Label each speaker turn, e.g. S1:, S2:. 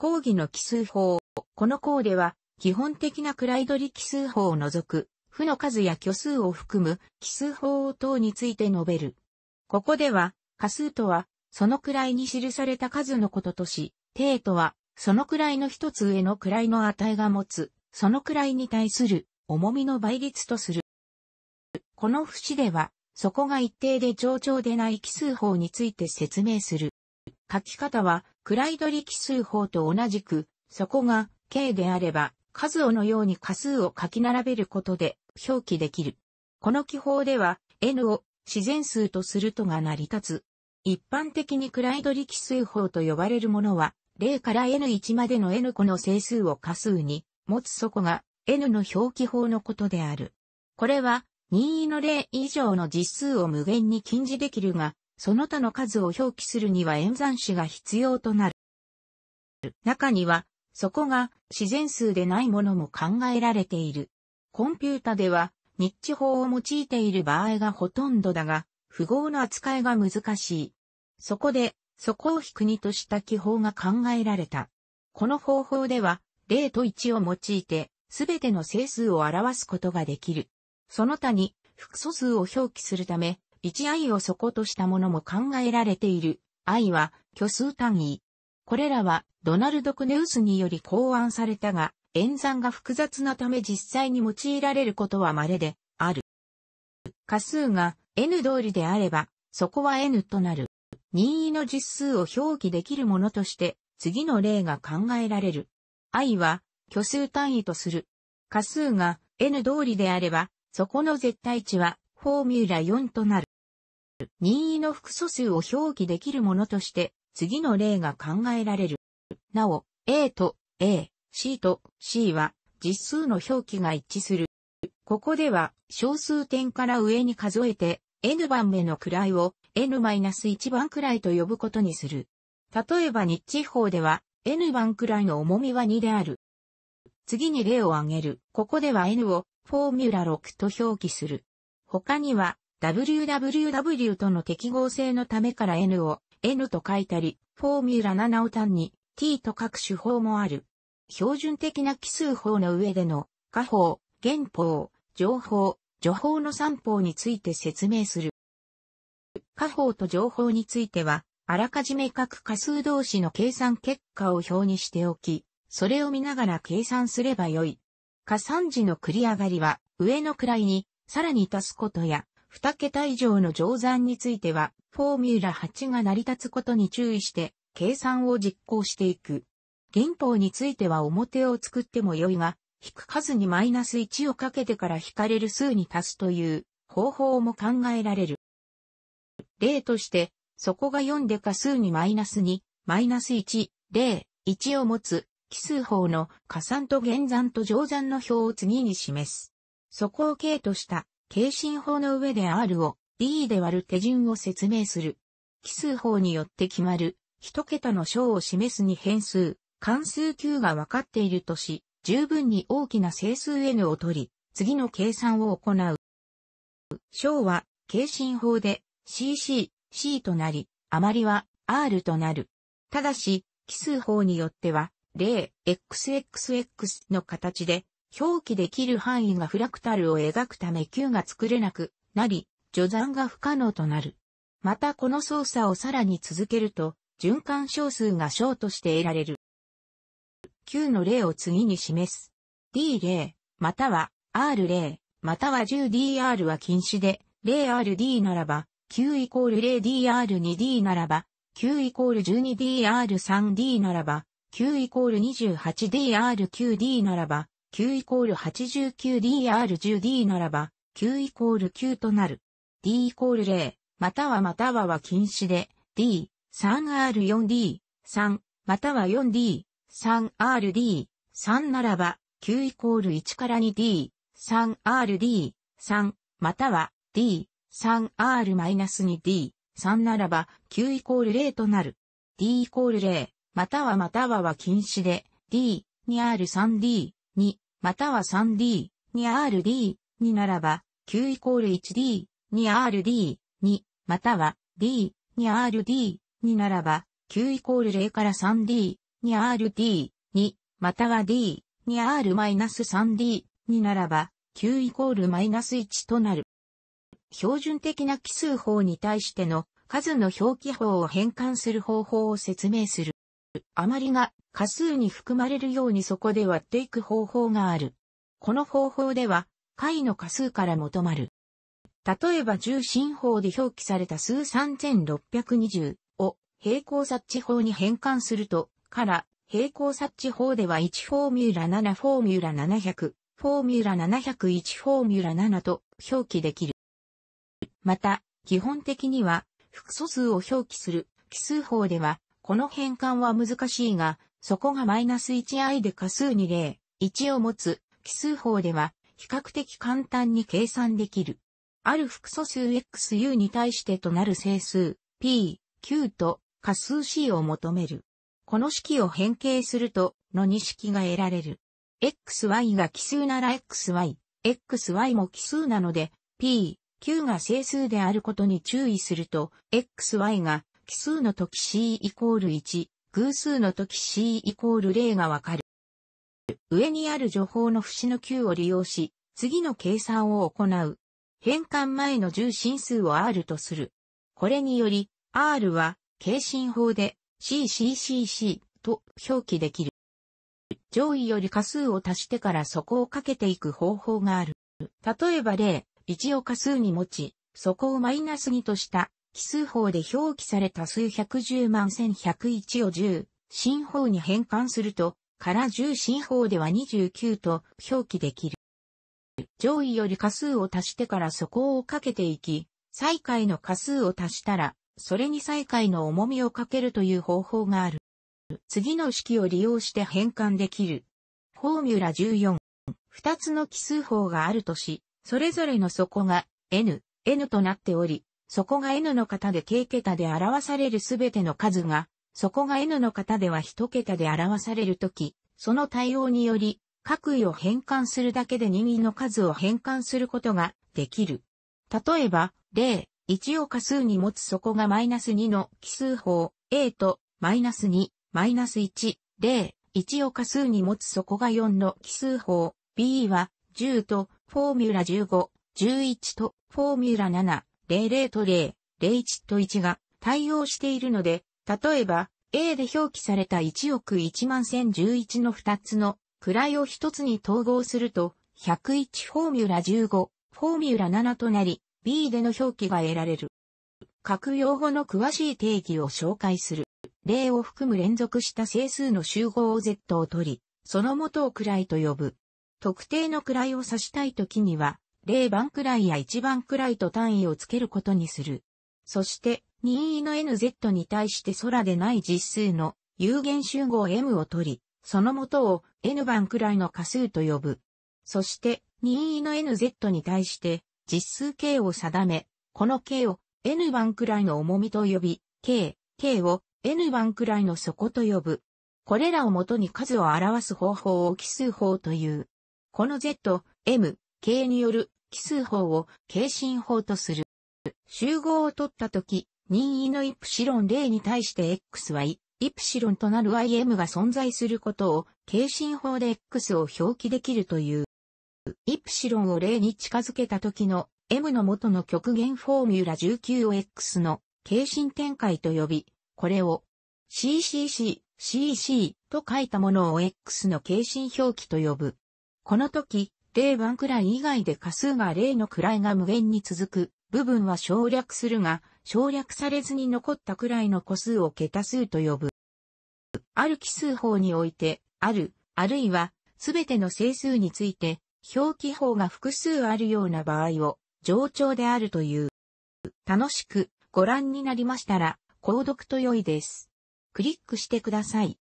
S1: 講義の奇数法。この項では、基本的な位取り奇数法を除く、負の数や虚数を含む奇数法等について述べる。ここでは、仮数とは、その位に記された数のこととし、定とは、その位の一つ上の位の値が持つ、その位に対する重みの倍率とする。この節では、そこが一定で上長でない奇数法について説明する。書き方は、クライドリ奇数法と同じく、そこが、K であれば、数をのように仮数を書き並べることで、表記できる。この記法では、n を自然数とするとが成り立つ。一般的にクライドリ奇数法と呼ばれるものは、0から n1 までの n 個の整数を仮数に持つそこが n の表記法のことである。これは、任意の例以上の実数を無限に禁じできるが、その他の数を表記するには演算子が必要となる。中には、そこが自然数でないものも考えられている。コンピュータでは、日地法を用いている場合がほとんどだが、符号の扱いが難しい。そこで、そこを引くにとした記法が考えられた。この方法では、0と1を用いて、すべての整数を表すことができる。その他に、複素数を表記するため、一愛を底としたものも考えられている。愛は虚数単位。これらはドナルド・クネウスにより考案されたが、演算が複雑なため実際に用いられることは稀である。仮数が n 通りであれば、そこは n となる。任意の実数を表記できるものとして、次の例が考えられる。i は虚数単位とする。仮数が n 通りであれば、そこの絶対値はフォーミュラ4となる。任意の複素数を表記できるものとして、次の例が考えられる。なお、A と A、C と C は実数の表記が一致する。ここでは小数点から上に数えて n 番目の位を n-1 番位と呼ぶことにする。例えば日地方では n 番位の重みは2である。次に例を挙げる。ここでは n をフォーミュラ6と表記する。他には www との適合性のためから n を n と書いたり、フォーミュラ7を単に t と書く手法もある。標準的な奇数法の上での、加法、原法、情報、助法の三法について説明する。加法と情報については、あらかじめ各仮数同士の計算結果を表にしておき、それを見ながら計算すればよい。加算時の繰り上がりは、上の位に、さらに足すことや、2桁以上の乗算については、フォーミュラ8が成り立つことに注意して、計算を実行していく。原法については表を作っても良いが、引く数にマイナス1をかけてから引かれる数に足すという方法も考えられる。例として、そこが4でか数にマイナス2、マイナス1、0、1を持つ奇数法の加算と減算と乗算の表を次に示す。そこを K とした形心法の上で R を D で割る手順を説明する。奇数法によって決まる、一桁の小を示すに変数、関数 Q が分かっているとし、十分に大きな整数 N を取り、次の計算を行う。小は、形心法で CC、C となり、余りは R となる。ただし、奇数法によっては、0、XXX の形で表記できる範囲がフラクタルを描くため Q が作れなくなり、序算が不可能となる。またこの操作をさらに続けると、循環小数が小として得られる。Q の例を次に示す。D0、または R0、または 10DR は禁止で、0RD ならば、Q イコール 0DR2D ならば、Q イコール 12DR3D ならば、Q イコール 28DR9D ならば、9イコール 89dr10d ならば、9イコール9となる。d イコール0、またはまたはは禁止で、d、3r4d、3、または 4d、3rd、3ならば、9イコール1から 2d、3rd、3、または d、3r-2d、3ならば、9イコール0となる。d イコール0、またはまたはは禁止で、d、2r3d、2、または 3D、に r d 2ならば、Q イコール 1D、に r d 2、または D、に r d 2ならば、Q イコール0から 3D、に r d 2、または D、に r 3 d 2ならば、Q イコール -1 となる。標準的な奇数法に対しての数の表記法を変換する方法を説明する。余りが過数に含まれるようにそこで割っていく方法がある。この方法では、解の過数から求まる。例えば重心法で表記された数3620を平行察知法に変換すると、から平行察知法では1フォーミュラ7フォーミュラ700、フォーミュラ701フォーミュラ7と表記できる。また、基本的には複素数を表記する奇数法ではこの変換は難しいが、そこがマイナス 1i で仮数に0、1を持つ奇数法では比較的簡単に計算できる。ある複素数 xu に対してとなる整数 p、q と仮数 c を求める。この式を変形すると、の2式が得られる。xy が奇数なら xy、xy も奇数なので、p、q が整数であることに注意すると、xy が奇数の時 C イコール1、偶数の時 C イコール0がわかる。上にある情報の節の9を利用し、次の計算を行う。変換前の重心数を R とする。これにより、R は、軽心法で CCCC と表記できる。上位より仮数を足してから底をかけていく方法がある。例えば例、1を仮数に持ち、そこをマイナス2とした奇数法で表記された数百十万千百一を十、新法に変換すると、から十新法では29と表記できる。上位より仮数を足してからそこをかけていき、最下位の仮数を足したら、それに最下位の重みをかけるという方法がある。次の式を利用して変換できる。フォーミュラ14。二つの奇数法があるとし、それぞれの底が n、n となっており、そこが n の型で k 桁で表されるすべての数が、そこが n の型では1桁で表されるとき、その対応により、各位を変換するだけで任意の数を変換することができる。例えば、例、1を仮数に持つそこがマイナス2の奇数法 A と、マイナス2、マイナス1、例、1を仮数に持つそこが4の奇数法 B は、10と、フォーミュラ15、11と、フォーミュラ7、00と0、零1と1が対応しているので、例えば、A で表記された1億1万1011の2つの位を1つに統合すると、101フォーミュラ15、フォーミュラ7となり、B での表記が得られる。各用語の詳しい定義を紹介する。例を含む連続した整数の集合を Z を取り、その元を位と呼ぶ。特定の位を指したいときには、0番くらいや1番くらいと単位をつけることにする。そして、任意の NZ に対して空でない実数の有限集合 M を取り、その元を N 番くらいの仮数と呼ぶ。そして、任意の NZ に対して実数 K を定め、この K を N 番くらいの重みと呼び、K、K を N 番くらいの底と呼ぶ。これらをもとに数を表す方法を奇数法という。この Z、M、K による奇数法を形心法とする。集合を取ったとき、任意のイプシロン0に対して x はイ、イプシロンとなる im が存在することを、形心法で x を表記できるという。イプシロンを0に近づけたときの m の元の極限フォーミュラ19を x の形心展開と呼び、これを CCC、CC と書いたものを X の形心表記と呼ぶ。このき、0番位以外で仮数が0の位が無限に続く部分は省略するが、省略されずに残ったくらいの個数を桁数と呼ぶ。ある奇数法において、ある、あるいは、すべての整数について、表記法が複数あるような場合を、上長であるという。楽しくご覧になりましたら、購読と良いです。クリックしてください。